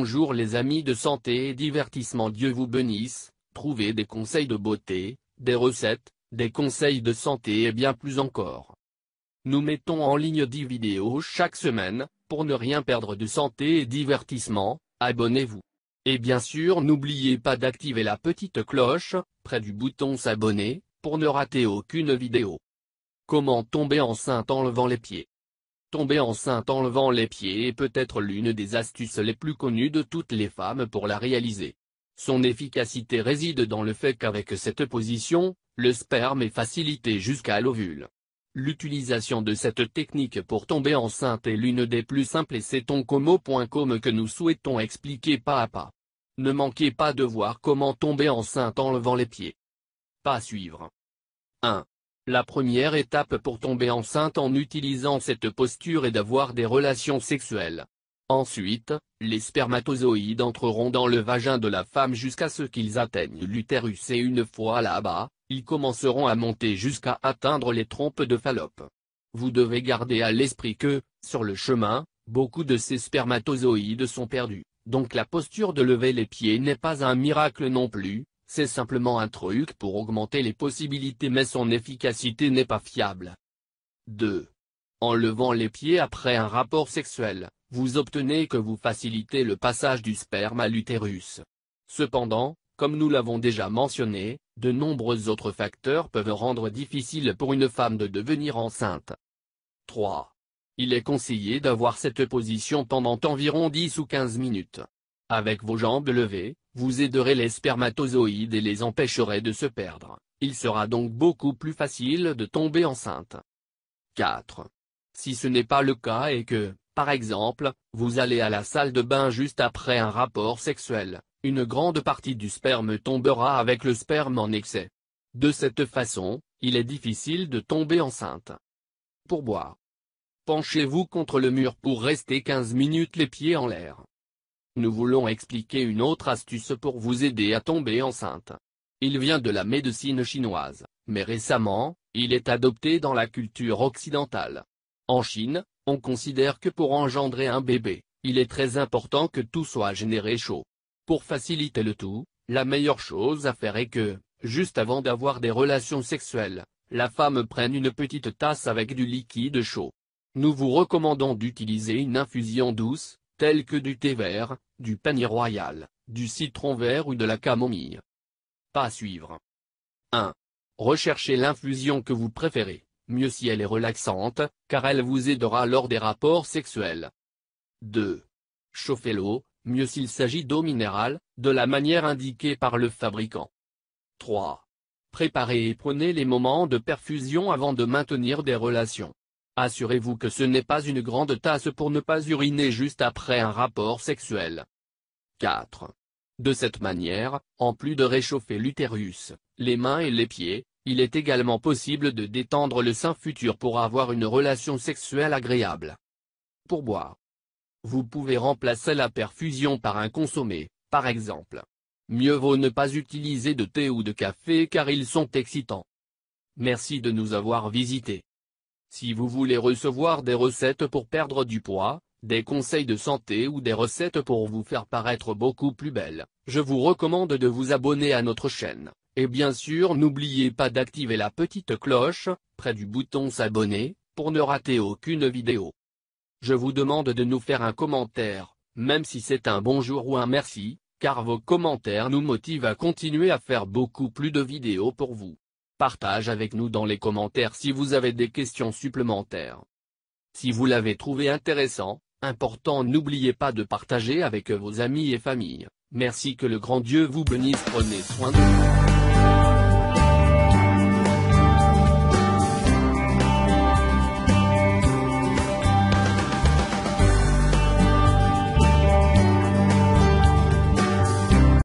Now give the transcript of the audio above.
Bonjour les amis de santé et divertissement Dieu vous bénisse, trouvez des conseils de beauté, des recettes, des conseils de santé et bien plus encore. Nous mettons en ligne 10 vidéos chaque semaine, pour ne rien perdre de santé et divertissement, abonnez-vous. Et bien sûr n'oubliez pas d'activer la petite cloche, près du bouton s'abonner, pour ne rater aucune vidéo. Comment tomber enceinte en levant les pieds Tomber enceinte en levant les pieds est peut-être l'une des astuces les plus connues de toutes les femmes pour la réaliser. Son efficacité réside dans le fait qu'avec cette position, le sperme est facilité jusqu'à l'ovule. L'utilisation de cette technique pour tomber enceinte est l'une des plus simples et c'est ton que nous souhaitons expliquer pas à pas. Ne manquez pas de voir comment tomber enceinte en levant les pieds. Pas suivre. 1. La première étape pour tomber enceinte en utilisant cette posture est d'avoir des relations sexuelles. Ensuite, les spermatozoïdes entreront dans le vagin de la femme jusqu'à ce qu'ils atteignent l'utérus et une fois là-bas, ils commenceront à monter jusqu'à atteindre les trompes de Fallope. Vous devez garder à l'esprit que, sur le chemin, beaucoup de ces spermatozoïdes sont perdus, donc la posture de lever les pieds n'est pas un miracle non plus, c'est simplement un truc pour augmenter les possibilités mais son efficacité n'est pas fiable. 2. En levant les pieds après un rapport sexuel, vous obtenez que vous facilitez le passage du sperme à l'utérus. Cependant, comme nous l'avons déjà mentionné, de nombreux autres facteurs peuvent rendre difficile pour une femme de devenir enceinte. 3. Il est conseillé d'avoir cette position pendant environ 10 ou 15 minutes. Avec vos jambes levées, vous aiderez les spermatozoïdes et les empêcherez de se perdre. Il sera donc beaucoup plus facile de tomber enceinte. 4. Si ce n'est pas le cas et que, par exemple, vous allez à la salle de bain juste après un rapport sexuel, une grande partie du sperme tombera avec le sperme en excès. De cette façon, il est difficile de tomber enceinte. Pour boire. Penchez-vous contre le mur pour rester 15 minutes les pieds en l'air. Nous voulons expliquer une autre astuce pour vous aider à tomber enceinte. Il vient de la médecine chinoise, mais récemment, il est adopté dans la culture occidentale. En Chine, on considère que pour engendrer un bébé, il est très important que tout soit généré chaud. Pour faciliter le tout, la meilleure chose à faire est que, juste avant d'avoir des relations sexuelles, la femme prenne une petite tasse avec du liquide chaud. Nous vous recommandons d'utiliser une infusion douce, tels que du thé vert, du panier royal, du citron vert ou de la camomille. Pas suivre. 1. Recherchez l'infusion que vous préférez, mieux si elle est relaxante, car elle vous aidera lors des rapports sexuels. 2. Chauffez l'eau, mieux s'il s'agit d'eau minérale, de la manière indiquée par le fabricant. 3. Préparez et prenez les moments de perfusion avant de maintenir des relations. Assurez-vous que ce n'est pas une grande tasse pour ne pas uriner juste après un rapport sexuel. 4. De cette manière, en plus de réchauffer l'utérus, les mains et les pieds, il est également possible de détendre le sein futur pour avoir une relation sexuelle agréable. Pour boire. Vous pouvez remplacer la perfusion par un consommé, par exemple. Mieux vaut ne pas utiliser de thé ou de café car ils sont excitants. Merci de nous avoir visités. Si vous voulez recevoir des recettes pour perdre du poids, des conseils de santé ou des recettes pour vous faire paraître beaucoup plus belle, je vous recommande de vous abonner à notre chaîne. Et bien sûr n'oubliez pas d'activer la petite cloche, près du bouton s'abonner, pour ne rater aucune vidéo. Je vous demande de nous faire un commentaire, même si c'est un bonjour ou un merci, car vos commentaires nous motivent à continuer à faire beaucoup plus de vidéos pour vous. Partage avec nous dans les commentaires si vous avez des questions supplémentaires. Si vous l'avez trouvé intéressant, important n'oubliez pas de partager avec vos amis et familles. Merci que le grand Dieu vous bénisse, prenez soin de vous.